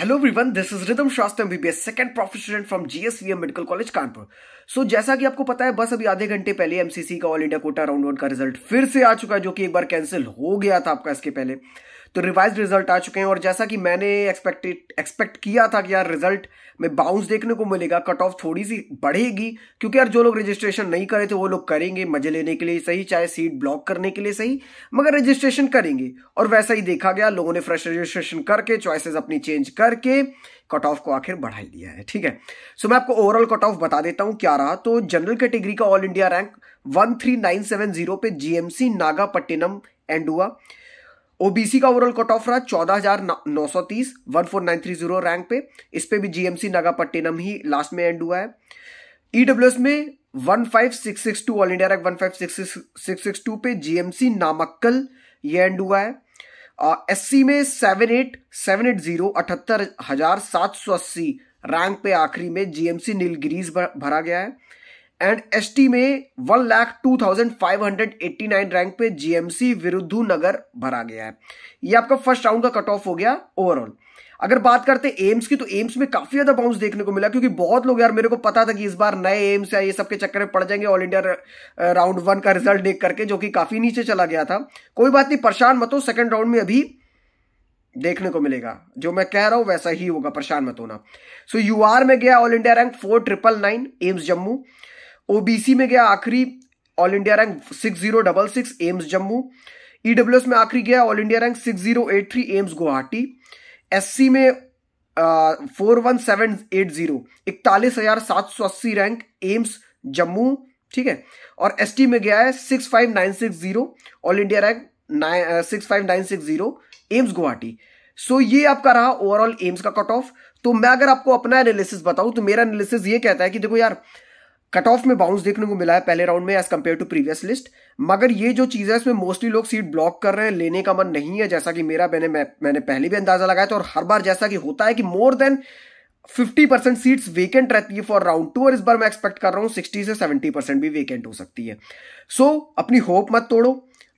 hello everyone this is Ridham Shastra MBBS second prof student from GSVM medical college Kanpur so जैसा कि आपको पता है बस अभी आधे घंटे पहले एमसीसी का all India quota round one का रिजल्ट फिर से आ चुका है जो कि एक बार कैंसिल हो गया था आपका इसके पहले तो रिवाइज रिजल्ट आ चुके हैं और जैसा कि मैंने एक्सपेक्टेड एक्सपेक्ट किया था कि यार रिजल्ट में बाउंस देखने को मिलेगा कट ऑफ थोड़ी सी बढ़ेगी क्योंकि यार जो लोग रजिस्ट्रेशन नहीं करे थे वो लोग करेंगे मजे लेने के लिए सही चाहे सीट ब्लॉक करने के लिए सही मगर रजिस्ट्रेशन करेंगे और वैसा ही देखा गया लोगों ने फ्रेश रजिस्ट्रेशन करके चॉइसेस अपनी चेंज करके कट ऑफ को आखिर बढ़ा दिया है ठीक है सो मैं आपको ओवरऑल कट ऑफ बता देता हूं क्या रहा तो जनरल कैटेगरी का ऑल इंडिया रैंक वन पे जीएमसी नागापट्टिनम एंड हुआ ओबीसी का ओवरऑल कट ऑफ रहा चौदह हजार नौ सौ तीस one four nine three zero rank पे इस पे भी जीएमसी नागापट्टिनम ही लास्ट में एंड हुआ है ईडब्ल्यूएस e में one five six six two all India rank one five six six six two पे जीएमसी नामक्कल ये एंड हुआ है एस सी में seven eight seven eight zero अठहत्तर हजार सात सौ अस्सी रैंक पे आखिरी में जीएमसी नीलगिरीज भरा गया है एंड एसटी में one lakh two thousand five hundred eighty nine rank पे जीएमसी विरुद्ध नगर भरा गया है ये आपका फर्स्ट राउंड का कट ऑफ हो गया ओवरऑल अगर बात करते एम्स की तो एम्स में काफी ज्यादा बाउंस देखने को मिला क्योंकि बहुत लोग यार मेरे को पता था कि इस बार नए एम्स या ये सबके चक्कर में पड़ जाएंगे ऑल इंडिया राउंड वन का रिजल्ट देख करके जो कि काफी नीचे चला गया था कोई बात नहीं परेशान मत हो सेकंड राउंड में अभी देखने को मिलेगा जो मैं कह रहा हूं वैसा ही होगा परेशान मत होना सो यू आर में गया all India rank four triple nine AIIMS Jammu OBC में गया आखिरी all India rank six zero double six AIIMS Jammu EWS में आखिरी गया all India rank six zero eight three AIIMS Guwahati SC में four one seven eight zero इकतालीस हजार सात सौ अस्सी रैंक एम्स जम्मू ठीक है और टी में गया है six five nine six zero all India rank six five nine six zero AIIMS Guwahati so ये आपका रहा ओवरऑल एम्स का कट ऑफ तो मैं अगर आपको अपना एनालिसिस बताऊं तो मेरा एनालिसिस ये कहता है कि देखो यार कट ऑफ में बाउंस देखने को मिला है पहले राउंड में as compared to previous list मगर ये जो चीज है इसमें मोस्टली लोग सीट ब्लॉक कर रहे हैं लेने का मन नहीं है जैसा कि मेरा मैंने मैंने पहले भी अंदाजा लगाया था और हर बार जैसा कि होता है कि more than 50 percent seats vacant रहती है फॉर राउंड टू और इस बार मैं एक्सपेक्ट कर रहा हूं 60 से 70 परसेंट भी वेकेंट हो सकती है सो so, अपनी होप मत तोड़ो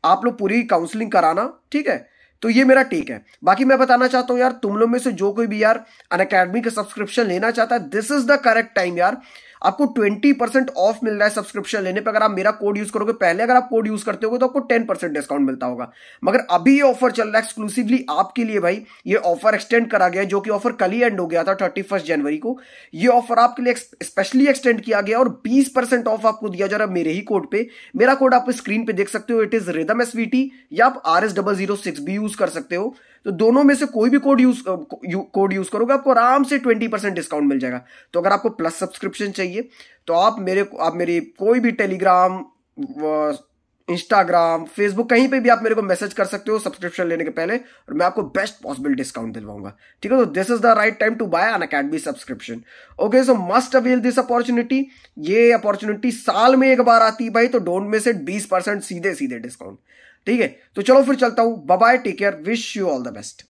आप लोग पूरी काउंसलिंग कराना ठीक है तो ये मेरा टेक है बाकी मैं बताना चाहता हूं यार तुम लोग में से जो कोई भी यार अन का सब्सक्रिप्शन लेना चाहता है this is the correct time यार आपको ट्वेंटी परसेंट ऑफ मिल रहा है सब्सक्रिप्शन लेने पर अगर आप मेरा कोड यूज करोगे पहले अगर आप कोड यूज करते हो तो आपको टेन परसेंट डिस्काउंट मिलता होगा मगर अभी ये ऑफर चल रहा है एक्सक्लूसिवली आपके लिए भाई ये ऑफर एक्सटेंड करा गया जो कि ऑफर कल ही एंड हो गया था थर्टी जनवरी को ये ऑफर आपके लिए स्पेशली एक्सटेंड किया गया और बीस ऑफ आपको दिया जा रहा है मेरे ही कोड पे मेरा कोड आप स्क्रीन पर देख सकते हो इट इज रिदम एस या आप R S double zero six भी यूज कर सकते हो तो दोनों में से कोई भी कोड यूज कोड यूज करोगे आपको आराम से ट्वेंटी परसेंट डिस्काउंट मिल जाएगा तो अगर आपको प्लस सब्सक्रिप्शन चाहिए तो आप मेरे आप मेरी कोई भी टेलीग्राम इंस्टाग्राम फेसबुक कहीं पे भी आप मेरे को मैसेज कर सकते हो सब्सक्रिप्शन लेने के पहले और मैं आपको बेस्ट पॉसिबल डिस्काउंट दिलवाऊंगा ठीक है तो this is the right time to buy Unacademy subscription okay so must avail this opportunity ये अपॉर्चुनिटी साल में एक बार आती है भाई तो डोंट मिस इट बीस परसेंट सीधे सीधे डिस्काउंट ठीक है तो चलो फिर चलता हूं bye take care wish you all the best